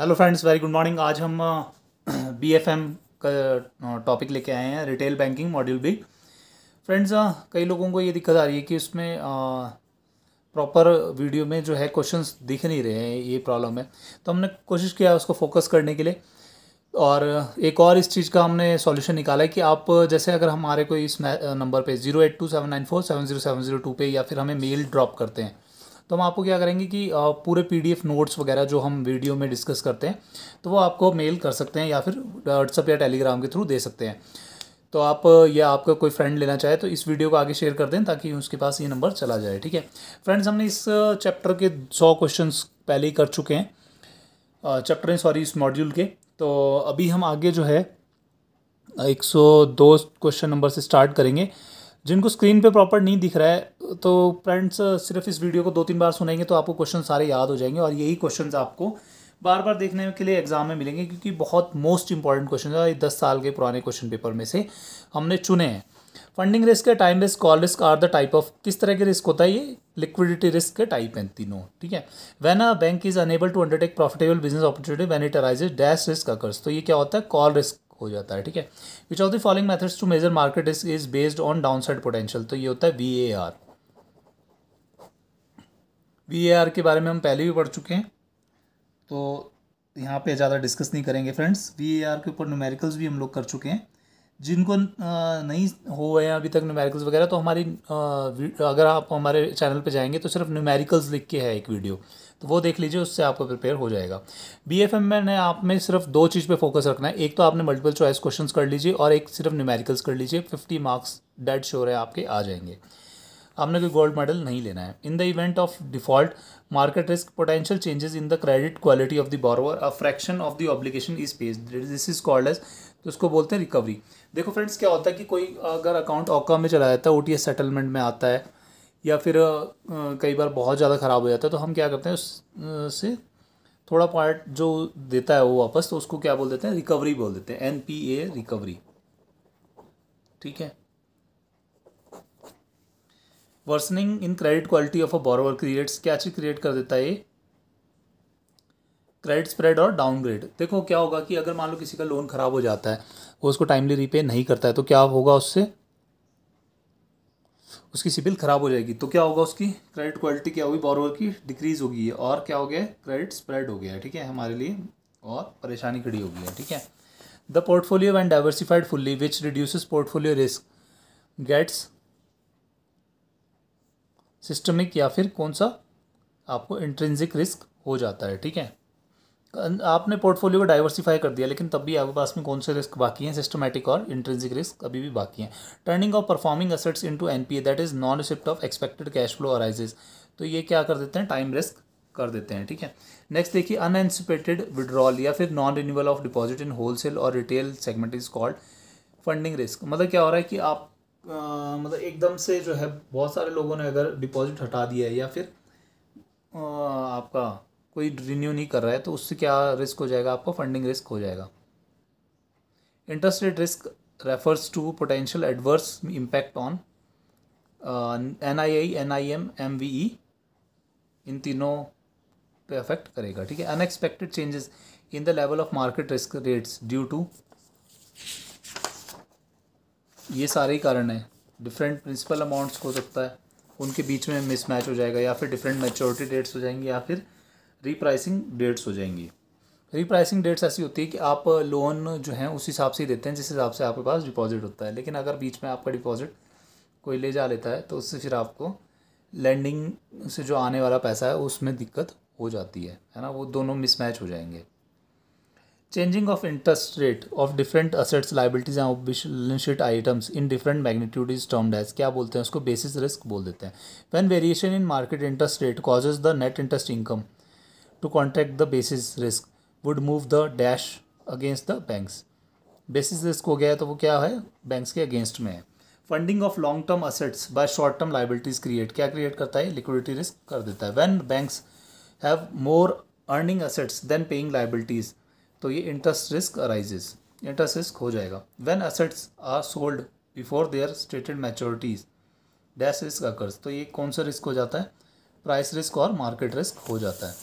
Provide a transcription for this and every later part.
hello friends very good morning आज हम B F M का टॉपिक लेके आए हैं retail banking module B friends कई लोगों को ये दिक्कत आ रही है कि उसमें प्रॉपर वीडियो में जो है क्वेश्चंस दिख नहीं रहे हैं ये प्रॉब्लम है तो हमने कोशिश किया उसको फोकस करने के लिए और एक और इस चीज़ का हमने सॉल्यूशन निकाला है कि आप जैसे अगर हमारे कोई इस नंबर पे zero eight two seven nine four seven zero seven zero two पे या फिर हमें मेल ड्रॉप करते हैं तो हम आपको क्या करेंगे कि पूरे पीडीएफ नोट्स वगैरह जो हम वीडियो में डिस्कस करते हैं तो वो आपको मेल कर सकते हैं या फिर व्हाट्सअप या टेलीग्राम के थ्रू दे सकते हैं तो आप या आपका कोई फ्रेंड लेना चाहे तो इस वीडियो को आगे शेयर कर दें ताकि उसके पास ये नंबर चला जाए ठीक है फ्रेंड्स हमने इस चैप्टर के सौ क्वेश्चन पहले ही कर चुके हैं चैप्टर सॉरी इस मॉड्यूल के तो अभी हम आगे जो है एक क्वेश्चन नंबर से स्टार्ट करेंगे जिनको स्क्रीन पे प्रॉपर नहीं दिख रहा है तो फ्रेंड्स सिर्फ इस वीडियो को दो तीन बार सुनेंगे तो आपको क्वेश्चन सारे याद हो जाएंगे और यही क्वेश्चन आपको बार बार देखने के लिए एग्जाम में मिलेंगे क्योंकि बहुत मोस्ट इंपॉर्टेंट क्वेश्चन है दस साल के पुराने क्वेश्चन पेपर में से हमने चुने हैं फंडिंग रिस्क है time risk call risk are the type of किस तरह के रिस्क होता है ये लिक्विडिटी रिस्क के टाइप हैं तीनों ठीक है when a bank is unable to undertake profitable business opportunity when it arise dash risk occurs तो ये क्या होता है कॉल रिस्क हो जाता है ठीक है which of the following methods to measure market risk is based on downside potential तो ये होता है वी ए आर वी के बारे में हम पहले भी पढ़ चुके हैं तो यहाँ पे ज़्यादा डिस्कस नहीं करेंगे फ्रेंड्स वी के ऊपर न्यूमेरिकल्स भी हम लोग कर चुके हैं जिनको नहीं हो हैं अभी तक न्यूमेरिकल्स वगैरह तो हमारी अगर आप हमारे चैनल पे जाएंगे तो सिर्फ न्यूमेरिकल्स लिख के है एक वीडियो तो वो देख लीजिए उससे आपको प्रिपेयर हो जाएगा बी एफ एम में आप में सिर्फ दो चीज़ पे फोकस रखना है एक तो आपने मल्टीपल चॉइस क्वेश्चंस कर लीजिए और एक सिर्फ न्यूमेरिकल्स कर लीजिए फिफ्टी मार्क्स डेड श्योर है आपके आ जाएंगे आपने कोई गोल्ड मेडल नहीं लेना है in the event of default market risk potential changes in the credit quality of the borrower a fraction of the obligation is paid this is called as तो उसको बोलते हैं रिकवरी देखो फ्रेंड्स क्या होता है कि कोई अगर अकाउंट ओका में चला जाता है ओ सेटलमेंट में आता है या फिर कई बार बहुत ज़्यादा ख़राब हो जाता है तो हम क्या करते हैं उससे थोड़ा पार्ट जो देता है वो वापस तो उसको क्या बोल देते हैं रिकवरी बोल देते हैं एन पी ए रिकवरी ठीक है worsening in credit quality of a borrower creates क्या चीज़ क्रिएट कर देता है ये क्रेडिट स्प्रेड और डाउनग्रेड देखो क्या होगा कि अगर मान लो किसी का लोन ख़राब हो जाता है वो उसको टाइमली रीपे नहीं करता है तो क्या होगा उससे उसकी सिबिल ख़राब हो जाएगी तो क्या होगा उसकी क्रेडिट क्वालिटी क्या होगी बॉरोवर की डिक्रीज़ होगी और क्या हो गया क्रेडिट स्प्रेड हो गया है ठीक है हमारे लिए और परेशानी खड़ी होगी है ठीक है the portfolio and diversified fully which reduces portfolio risk gets systemic या फिर कौन सा आपको इंट्रेंसिक रिस्क हो जाता है ठीक है आपने पोर्टफोलियो को डाइवर्सिफाई कर दिया लेकिन तब भी आपके पास में कौन से रिस्क बाकी हैं सिस्टमैटिक और इंट्रेंसिक रिस्क अभी भी बाकी हैं turning of performing assets into NPA that is non receipt of expected cash flow arises तो ये क्या कर देते हैं टाइम रिस्क कर देते हैं ठीक है नेक्स्ट देखिए अनएंसिपेटेड विड्रॉल या फिर non renewal of deposit in wholesale और retail segment is called funding risk मतलब क्या हो रहा है कि आप मतलब एकदम से जो है बहुत सारे लोगों ने अगर डिपॉजिट हटा दिया है या फिर आपका कोई रिन्यू नहीं कर रहा है तो उससे क्या रिस्क हो जाएगा आपका फंडिंग रिस्क हो जाएगा interest rate risk refers to potential adverse impact on N I I N I M M V E इन तीनों पे अफेक्ट करेगा ठीक है unexpected changes in the level of market risk rates due to ये सारे ही कारण हैं डिफरेंट प्रिंसिपल अमाउंट्स हो सकता है उनके बीच में मिसमैच हो जाएगा या फिर डिफरेंट मेचोरिटी डेट्स हो जाएंगी या फिर रीप्राइसिंग डेट्स हो जाएंगी रीप्राइसिंग डेट्स ऐसी होती है कि आप लोन जो है उस हिसाब से ही देते हैं जिस हिसाब से आपके पास डिपॉजिट होता है लेकिन अगर बीच में आपका डिपॉजिट कोई ले जा लेता है तो उससे फिर आपको लैंडिंग से जो आने वाला पैसा है उसमें दिक्कत हो जाती है है ना वो दोनों मिसमैच हो जाएंगे changing of interest rate of different assets liabilities and sheet items in different magnitude is term dash क्या बोलते हैं उसको बेसिस रिस्क बोल देते हैं when variation in market interest rate causes the net interest income to contract the basis risk would move the dash against the banks basis risk हो गया है तो वो क्या है बैंक्स के अगेंस्ट में है funding of long term assets by short term liabilities create क्या क्रिएट करता है लिक्विडिटी रिस्क कर देता है when banks have more earning assets than paying liabilities तो ये interest risk arises interest risk हो जाएगा when assets are sold before their stated maturities dash risk occurs तो ये कौन सा रिस्क हो जाता है प्राइस रिस्क और मार्केट रिस्क हो जाता है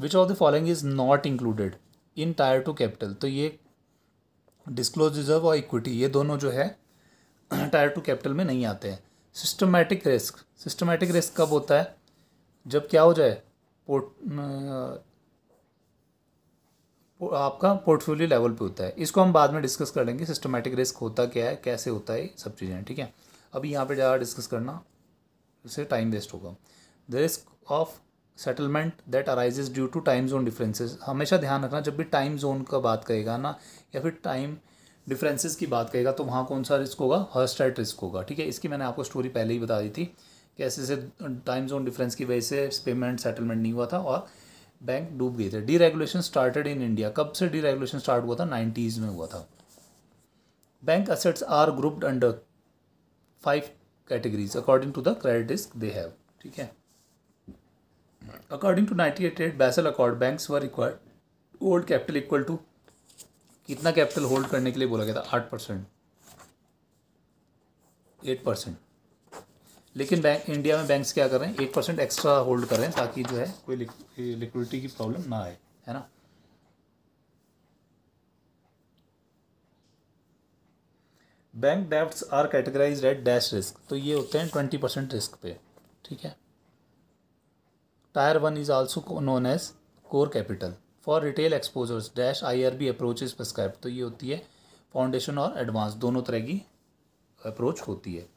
which of the following is not included in tier two capital तो ये डिस्क्लोज रिजर्व और इक्विटी ये दोनों जो है टायर टू कैपिटल में नहीं आते हैं सिस्टमैटिक रिस्क सिस्टमैटिक रिस्क कब होता है जब क्या हो जाए आपका पोर्टफोलियो लेवल पे होता है इसको हम बाद में डिस्कस कर लेंगे सिस्टमेटिक रिस्क होता क्या है कैसे होता है सब चीज़ें ठीक है अभी यहाँ पे ज़्यादा डिस्कस करना उससे टाइम वेस्ट होगा the risk of settlement that arises due to time zone differences हमेशा ध्यान रखना जब भी टाइम जोन का बात करेगा ना या फिर टाइम डिफरेंसेज की बात करेगा तो वहाँ कौन सा रिस्क होगा हर्स्टाइट रिस्क होगा ठीक है इसकी मैंने आपको स्टोरी पहले ही बता दी थी कैसे से टाइम जोन डिफरेंस की वजह से पेमेंट सेटलमेंट नहीं हुआ था और बैंक डूब थे D deregulation started in India कब से डीरेगुलेशन स्टार्ट हुआ था नाइन्टीज़ में हुआ था bank assets are grouped under five categories according to the credit risk they have ठीक है according to ninety eight eight Basel accord banks were required hold capital equal to कितना capital hold करने के लिए बोला गया था आठ परसेंट एट परसेंट लेकिन बैंक इंडिया में बैंक्स क्या कर रहे हैं एक परसेंट एक्स्ट्रा होल्ड कर रहे हैं ताकि जो है कोई लिक्विडिटी की प्रॉब्लम ना आए है ना bank debts are categorize at dash risk तो ये होते हैं ट्वेंटी परसेंट रिस्क पे ठीक है tier one is also known as core capital for retail exposures dash I R B approach is prescribe तो ये होती है फाउंडेशन और एडवांस दोनों तरह की अप्रोच होती है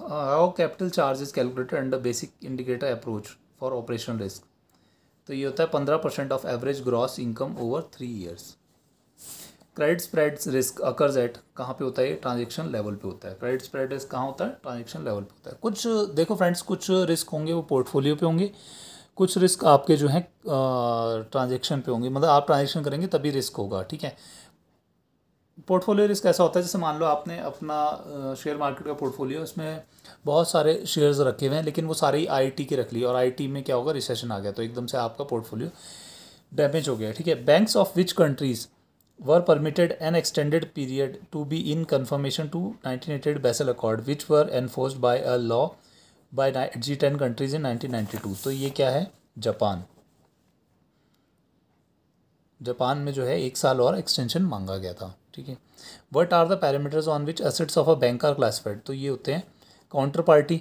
how capital charge is calculated under basic indicator approach for operational risk तो ये होता है पंद्रह percent of average gross income over three years credit spread risk occurs at कहाँ पे होता है ट्रांजेक्शन लेवल पे होता है क्रेडिट स्प्रेड रिस्क कहाँ होता है ट्रांजेक्शन लेवल पे होता है कुछ देखो फ्रेंड्स कुछ रिस्क होंगे वो पोर्टफोलियो पे होंगे कुछ रिस्क आपके जो है ट्रांजेक्शन पे होंगे मतलब आप ट्रांजेक्शन करेंगे तभी रिस्क होगा ठीक है पोर्टफोलियो रिस्क ऐसा होता है जैसे मान लो आपने अपना शेयर मार्केट का पोर्टफोलियो उसमें बहुत सारे शेयर्स रखे हुए हैं लेकिन वो सारे ही आईटी के रख लिए और आईटी में क्या होगा रिसेशन आ गया तो एकदम से आपका पोर्टफोलियो डैमेज हो गया ठीक है banks of which countries were permitted an extended period to be in confirmation to nineteen eighty Basel accord which were enforce by a law by G ten countries in nineteen ninety two तो ये क्या है Japan Japan में जो है एक साल और एक्सटेंशन मांगा गया था ठीक है what are the parameters on which assets of a bank are classified तो ये होते हैं काउंटर पार्टी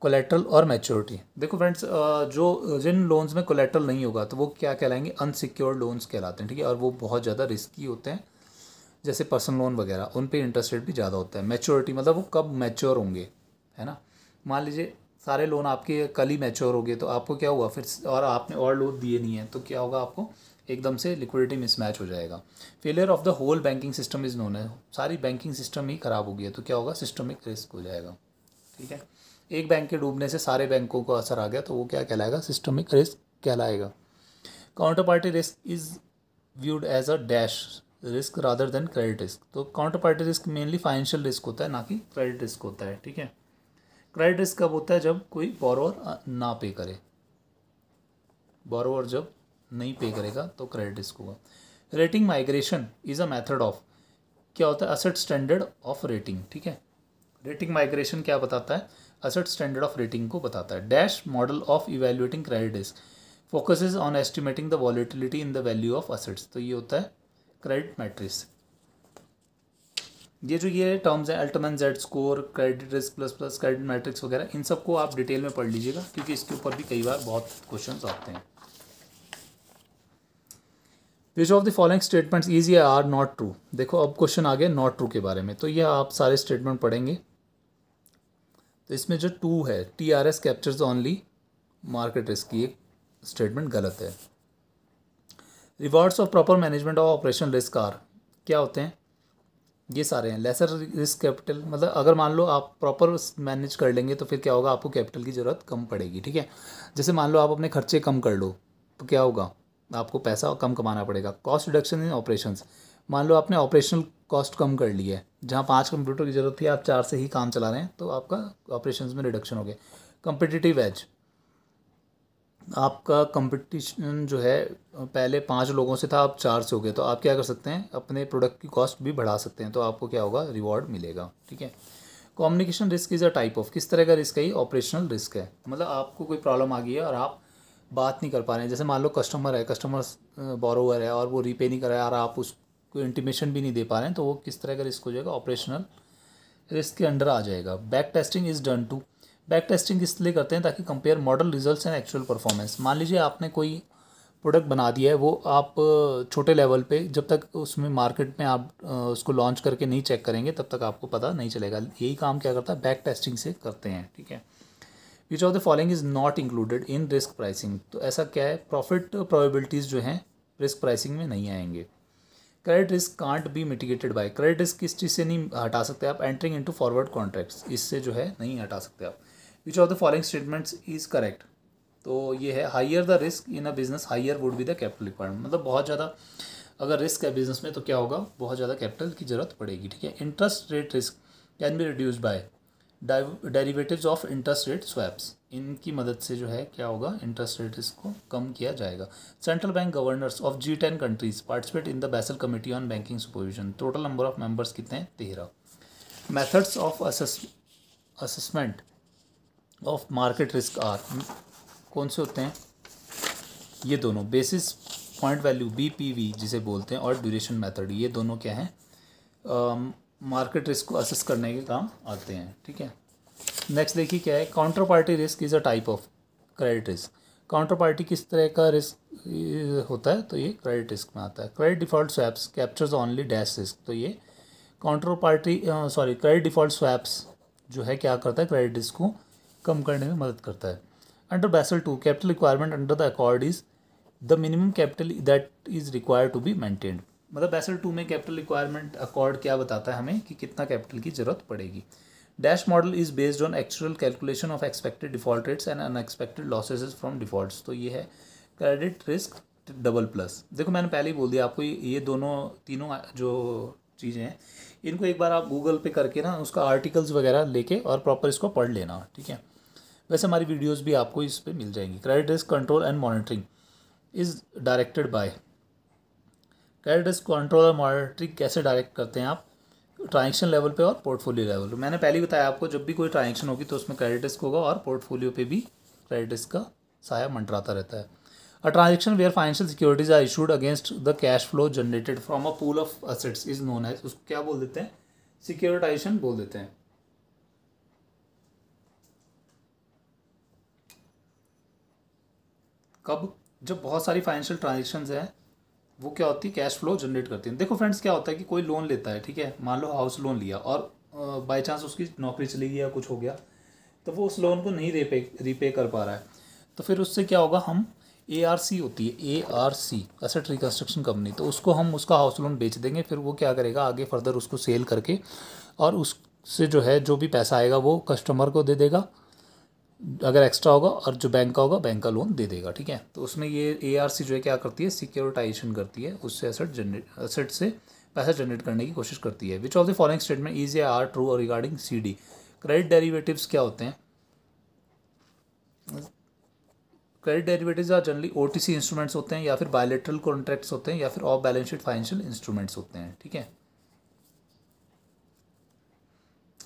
कोलेट्रल और मैच्योरिटी देखो फ्रेंड्स जो जिन लोन्स में कोलेट्रल नहीं होगा तो वो क्या कहलाएंगे अनसिक्योर्ड लोन्स कहलाते हैं ठीक है और वो बहुत ज़्यादा रिस्की होते हैं जैसे पर्सनल लोन वगैरह उन पे इंटरेस्ट रेट भी ज़्यादा होता है मैच्योरिटी मतलब वो कब मैच्योर होंगे है ना मान लीजिए सारे लोन आपके कल ही मैच्योर हो गए तो आपको क्या हुआ फिर और आपने और लोन दिए नहीं है तो क्या होगा आपको एकदम से लिक्विडिटी मिसमैच हो जाएगा failure of the whole banking system is known है सारी बैंकिंग सिस्टम ही ख़राब हो गया तो क्या होगा सिस्टमिक रिस्क हो जाएगा ठीक है एक बैंक के डूबने से सारे बैंकों को असर आ गया तो वो क्या कहलाएगा सिस्टमिक रिस्क कहलाएगा counter party risk is viewed as a dash risk rather than credit risk तो counter party risk mainly financial risk होता है ना कि क्रेडिट रिस्क होता है ठीक है क्रेडिट रिस्क कब होता है जब कोई बॉरोवर ना पे करे बॉरोअर जब नहीं पे करेगा तो क्रेडिट रिस्क होगा rating migration is a method of क्या होता है असेट स्टैंडर्ड ऑफ रेटिंग ठीक है रेटिंग माइग्रेशन क्या बताता है असेट स्टैंडर्ड ऑफ रेटिंग को बताता है dash model of evaluating credit risk focus on estimating the volatility in the value of assets तो ये होता है क्रेडिट मैट्रिक्स ये जो ये टर्म्स हैं Altman Z score credit risk plus plus credit matrix वगैरह इन सबको आप डिटेल में पढ़ लीजिएगा क्योंकि इसके ऊपर भी कई बार बहुत क्वेश्चंस आते हैं which of the following statements is या आर नॉट ट्रू देखो अब क्वेश्चन आ गया नॉट ट्रू के बारे में तो यह आप सारे स्टेटमेंट पढ़ेंगे तो इसमें जो टू है T R S captures only market risk की एक स्टेटमेंट गलत है rewards of proper management of operation risk are क्या होते हैं ये सारे हैं लेसर रिस्क कैपिटल मतलब अगर मान लो आप प्रॉपर मैनेज कर लेंगे तो फिर क्या होगा आपको कैपिटल की ज़रूरत कम पड़ेगी ठीक है जैसे मान लो आप अपने खर्चे कम कर लो तो क्या होगा आपको पैसा कम कमाना पड़ेगा कॉस्ट रिडक्शन इन ऑपरेशन मान लो आपने ऑपरेशनल कॉस्ट कम कर ली है जहाँ पाँच कंप्यूटर की ज़रूरत थी आप चार से ही काम चला रहे हैं तो आपका ऑपरेशन में रिडक्शन हो गया कंपिटिटिव एज आपका कंपटीशन जो है पहले पाँच लोगों से था आप चार से हो गए तो आप क्या कर सकते हैं अपने प्रोडक्ट की कॉस्ट भी बढ़ा सकते हैं तो आपको क्या होगा रिवॉर्ड मिलेगा ठीक है communication risk is a type of किस तरह का रिस्क है ये ऑपरेशनल रिस्क है मतलब आपको कोई प्रॉब्लम आ गई है और आप बात नहीं कर पा रहे हैं जैसे मान लो कस्टमर है कस्टमर बॉरोवर है और वो रीपे नहीं कर रहा है और आप उसको इंटीमेशन भी नहीं दे पा रहे हैं तो वो किस तरह का रिस्क हो जाएगा ऑपरेशनल रिस्क के अंडर आ जाएगा back testing is done to back testing इसलिए करते हैं ताकि compare model result and actual performance मान लीजिए आपने कोई प्रोडक्ट बना दिया है वो आप छोटे लेवल पे जब तक उसमें मार्केट में आप उसको लॉन्च करके नहीं चेक करेंगे तब तक आपको पता नहीं चलेगा यही काम क्या करता है बैक टेस्टिंग से करते हैं ठीक है which of the following is not included in risk pricing तो ऐसा क्या है प्रॉफिट प्रोबेबिलिटीज़ जो हैं रिस्क प्राइसिंग में नहीं आएंगे credit risk can't be mitigated by credit risk किस चीज़ से नहीं हटा सकते आप एंटरिंग इनटू फॉरवर्ड कॉन्ट्रैक्ट्स इससे जो है नहीं हटा सकते आप which of the following statements is correct तो ये है higher the risk in a business higher would be the capital requirement मतलब बहुत ज़्यादा अगर रिस्क है बिजनेस में तो क्या होगा बहुत ज़्यादा कैपिटल की जरूरत पड़ेगी ठीक है interest rate risk can be reduce by derivatives of interest rate swaps इनकी मदद से जो है क्या होगा इंटरेस्ट रेट इसको कम किया जाएगा central bank governors of G ten countries participate in the Basel committee on banking supervision total number of members कितने हैं तेरह methods of assessment of market risk are कौन से होते हैं ये दोनों basis point value B P V जिसे बोलते हैं और ड्यूरेशन मैथड ये दोनों क्या हैं um, मार्केट रिस्क को असेस करने के काम आते हैं ठीक है नेक्स्ट देखिए क्या है counter party risk is a type of credit risk counter party किस तरह का रिस्क होता है तो ये क्रेडिट रिस्क में आता है credit default swaps captures only dash risk तो ये counter party sorry credit default swaps जो है क्या करता है क्रेडिट रिस्क को कम करने में मदद करता है under Basel two capital requirement under the accord is the minimum capital that is required to be maintained मतलब बैसल टू में कैपिटल रिक्वायरमेंट अकॉर्ड क्या बताता है हमें कि कितना कैपिटल की जरूरत पड़ेगी dash model is based on actual calculation of expected default rates and unexpected losses from defaults तो ये है क्रेडिट रिस्क डबल प्लस देखो मैंने पहले ही बोल दिया आपको ये दोनों तीनों जो चीज़ें हैं इनको एक बार आप गूगल पे करके ना उसका आर्टिकल्स वगैरह लेके और प्रॉपर इसको पढ़ लेना ठीक है वैसे हमारी वीडियोस भी आपको इस पर मिल जाएंगी credit risk control and monitoring is directed by credits control और मॉनिटरिंग कैसे डायरेक्ट करते हैं आप ट्रांजेक्शन लेवल पे और पोर्टफोलियो लेवल पर मैंने पहले ही बताया आपको जब भी कोई ट्रांजेक्शन होगी तो उसमें क्रेडिट रिस्क होगा और पोर्टफोलियो पे भी क्रेडिट रिस्क का साया मंडराता रहता है a transaction where financial securities are issued against the cash flow generated from a pool of assets is known as उसको क्या बोल देते हैं सिक्योरिटाइजेशन बोल देते हैं कब जब बहुत सारी फाइनेंशियल ट्रांजेक्शन्स हैं वो क्या होती है कैश फ्लो जनरेट करती है देखो फ्रेंड्स क्या होता है कि कोई लोन लेता है ठीक है मान लो हाउस लोन लिया और बाई चांस उसकी नौकरी चली गई या कुछ हो गया तो वो उस लोन को नहीं रिपे रिपे कर पा रहा है तो फिर उससे क्या होगा हम ए आर सी होती है A R C asset reconstruction company तो उसको हम उसका हाउस लोन बेच देंगे फिर वो क्या करेगा आगे फर्दर उसको सेल करके और उससे जो है जो भी पैसा आएगा वो कस्टमर को दे देगा अगर एक्स्ट्रा होगा और जो बैंक का होगा बैंक का लोन दे देगा ठीक है तो उसमें ये ए जो है क्या करती है सिक्योरिटाइजेशन करती है उससे एसेट जनरेट एसेट से पैसा जनरेट करने की कोशिश करती है which of the following statement is a are true और regarding C D credit derivative क्या होते हैं credit derivative are generally O T C instruments होते हैं या फिर बायोलेट्रल कॉन्ट्रैक्ट्स होते हैं या फिर off balance sheet financial instruments होते हैं ठीक है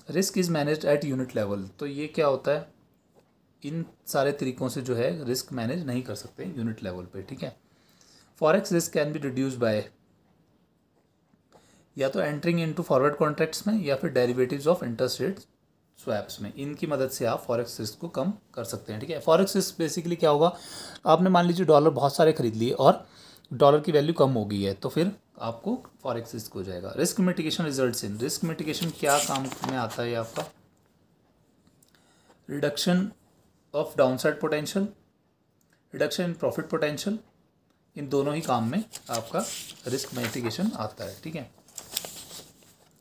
risk is manage at unit level तो ये क्या होता है इन सारे तरीकों से जो है रिस्क मैनेज नहीं कर सकते यूनिट लेवल पे ठीक है forex risk can be reduce by या तो एंट्रिंग इनटू फॉरवर्ड कॉन्ट्रैक्ट्स में या फिर derivatives of interest rate swaps में इनकी मदद से आप फॉरेक्स रिस्क को कम कर सकते हैं ठीक है फॉरेक्स रिस्क बेसिकली क्या होगा आपने मान लीजिए डॉलर बहुत सारे खरीद लिए और डॉलर की वैल्यू कम हो गई है तो फिर आपको फॉरेक्स रिस्क हो जाएगा risk mitigation result in risk mitigation क्या काम में आता है आपका reduction of downside potential, reduction in profit potential इन दोनों ही काम में आपका रिस्क mitigation आता है ठीक है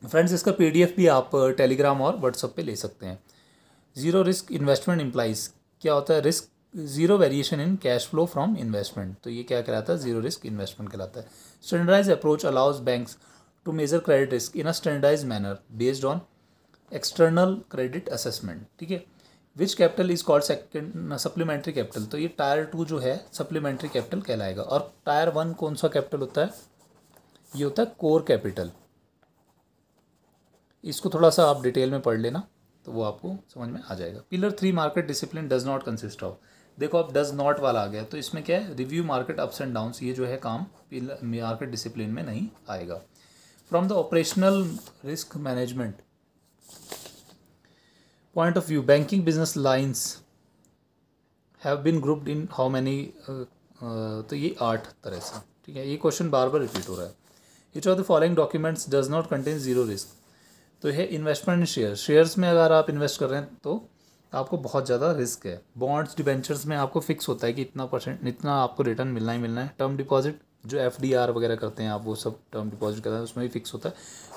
फ्रेंड्स इसका पीडीएफ भी आप टेलीग्राम uh, और व्हाट्सएप पे ले सकते हैं ज़ीरो रिस्क इन्वेस्टमेंट इम्प्लाइज क्या होता है risk zero variation in cash flow from investment तो ये क्या कहलाता है ज़ीरो रिस्क इन्वेस्टमेंट कहलाता है standardize approach allows banks to measure credit risk in a standardize manner based on external credit assessment ठीक है which capital is called second supplementary capital तो ये टायर टू जो है सप्लीमेंट्री कैपिटल कहलाएगा और टायर वन कौन सा कैपिटल होता है ये होता है कोर कैपिटल इसको थोड़ा सा आप डिटेल में पढ़ लेना तो वो आपको समझ में आ जाएगा pillar three market discipline does not consist of देखो अब डज नॉट वाला आ गया तो इसमें क्या है review market ups and downs ये जो है काम पिलर मार्केट डिसिप्लिन में नहीं आएगा from the operational risk management point of view banking business lines have been grouped in how many तो ये आठ तरह से ठीक है ये क्वेश्चन बार बार रिपीट हो रहा है each of the following documents does not contain zero risk तो है इन्वेस्टमेंट शेयर शेयर्स में अगर आप इन्वेस्ट कर रहे हैं तो आपको बहुत ज़्यादा रिस्क है बॉन्ड्स डिबेंचर्स में आपको फिक्स होता है कि इतना परसेंट इतना आपको रिटर्न मिलना ही मिलना है टर्म डिपॉजिट जो एफ वगैरह करते हैं आप वो सब टर्म डिपॉजिट करते हैं उसमें भी फिक्स होता है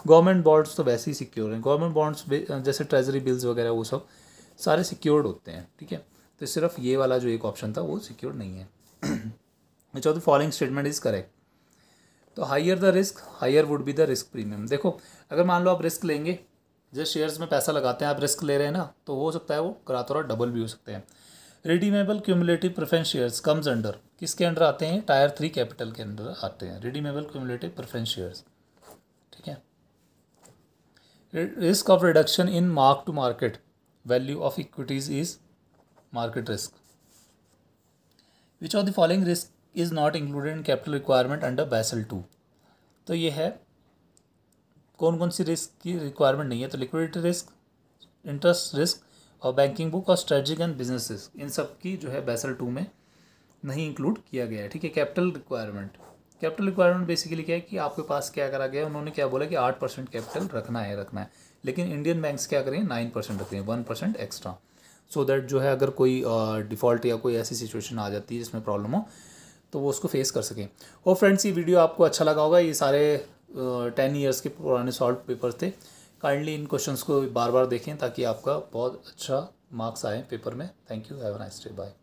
गवर्नमेंट बॉन्ड्स तो वैसे ही सिक्योर हैं गवर्नमेंट बॉन्ड्स जैसे ट्रेजरी बिल्स वगैरह वो सब सारे सिक्योर्ड होते हैं ठीक है तो सिर्फ ये वाला जो एक ऑप्शन था वो सिक्योर नहीं है अच्छा तो फॉलोइंग स्टेटमेंट इज़ करेक्ट तो higher the risk higher would be the risk premium देखो अगर मान लो आप रिस्क लेंगे जैसे शेयर्स में पैसा लगाते हैं आप रिस्क ले रहे हैं ना तो हो सकता है वो करा करातोरा डबल भी हो सकते हैं redeemable cumulative preference shares comes under किसके अंडर आते हैं टायर थ्री कैपिटल के अंडर आते हैं रिडीमेबल क्यूमुलेटिव प्रेफरेंस शेयर्स ठीक है risk of reduction in mark to market value of equities is market risk which of the following risk is not included in capital requirement under Basel two तो ये है कौन कौन सी risk की requirement नहीं है तो लिक्विडिटी रिस्क इंटरेस्ट रिस्क और बैंकिंग बुक और स्ट्रेटजिक एंड बिजनेसेस इन सब की जो है बैसल टू में नहीं इंक्लूड किया गया है ठीक है capital requirement capital requirement basically क्या है कि आपके पास क्या करा गया उन्होंने क्या बोला कि आठ परसेंट कैपिटल रखना है रखना है लेकिन इंडियन बैंक्स क्या करें नाइन परसेंट रख रहे हैं one percent extra so that जो है अगर कोई डिफ़ॉल्ट uh, या कोई ऐसी सिचुएशन आ जाती है जिसमें प्रॉब्लम हो तो वो उसको फेस कर सकें और फ्रेंड्स ये वीडियो आपको अच्छा लगा होगा ये सारे टेन uh, ईयर्स के पुराने सॉल्व पेपर थे काइंडली इन क्वेश्चंस को बार बार देखें ताकि आपका बहुत अच्छा मार्क्स आए पेपर में thank you have a nice day bye